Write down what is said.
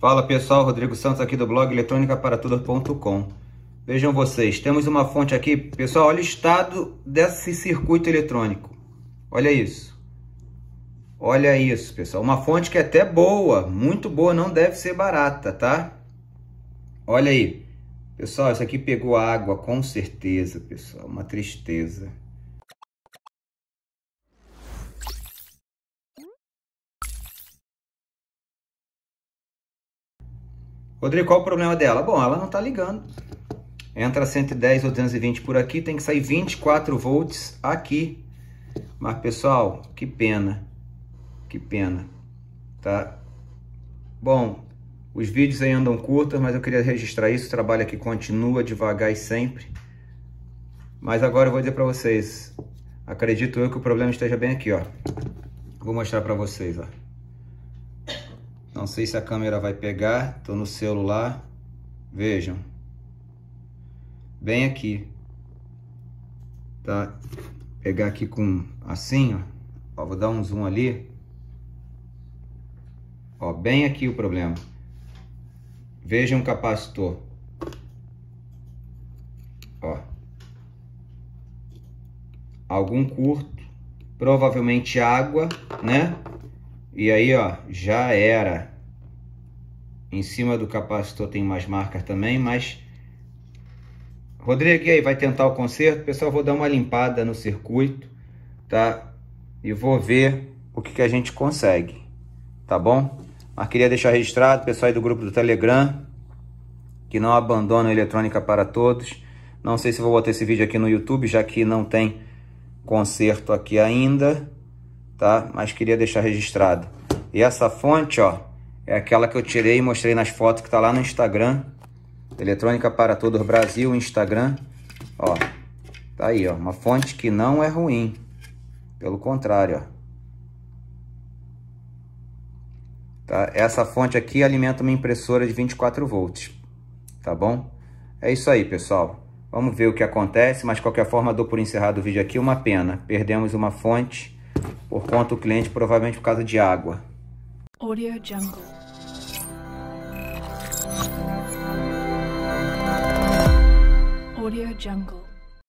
Fala pessoal, Rodrigo Santos aqui do blog eletrônica para tudo.com. Vejam vocês, temos uma fonte aqui, pessoal, olha o estado desse circuito eletrônico. Olha isso. Olha isso, pessoal. Uma fonte que é até boa, muito boa, não deve ser barata, tá? Olha aí. Pessoal, isso aqui pegou água, com certeza, pessoal. Uma tristeza. Rodrigo, qual o problema dela? Bom, ela não está ligando. Entra 110 ou 220 por aqui, tem que sair 24 volts aqui. Mas, pessoal, que pena. Que pena. Tá? Bom, os vídeos aí andam curtos, mas eu queria registrar isso. O trabalho aqui continua devagar e sempre. Mas agora eu vou dizer para vocês. Acredito eu que o problema esteja bem aqui, ó. Vou mostrar para vocês, ó. Não sei se a câmera vai pegar, Estou no celular. Vejam. Bem aqui. Tá? Pegar aqui com assim, ó. ó vou dar um zoom ali. Ó, bem aqui o problema. Vejam o capacitor. Ó. Algum curto, provavelmente água, né? E aí, ó, já era. Em cima do capacitor tem mais marcas também, mas... Rodrigo, e aí, vai tentar o conserto? Pessoal, vou dar uma limpada no circuito, tá? E vou ver o que, que a gente consegue, tá bom? Mas queria deixar registrado, pessoal aí do grupo do Telegram, que não abandona a eletrônica para todos. Não sei se vou botar esse vídeo aqui no YouTube, já que não tem conserto aqui ainda tá? Mas queria deixar registrado. E essa fonte, ó, é aquela que eu tirei e mostrei nas fotos que tá lá no Instagram. Eletrônica para Todos Brasil, Instagram. Ó, tá aí, ó. Uma fonte que não é ruim. Pelo contrário, ó. Tá? Essa fonte aqui alimenta uma impressora de 24 volts. Tá bom? É isso aí, pessoal. Vamos ver o que acontece, mas de qualquer forma dou por encerrado o vídeo aqui. Uma pena, perdemos uma fonte por conta do cliente, provavelmente por causa de água. Audio Jungle. Audio Jungle.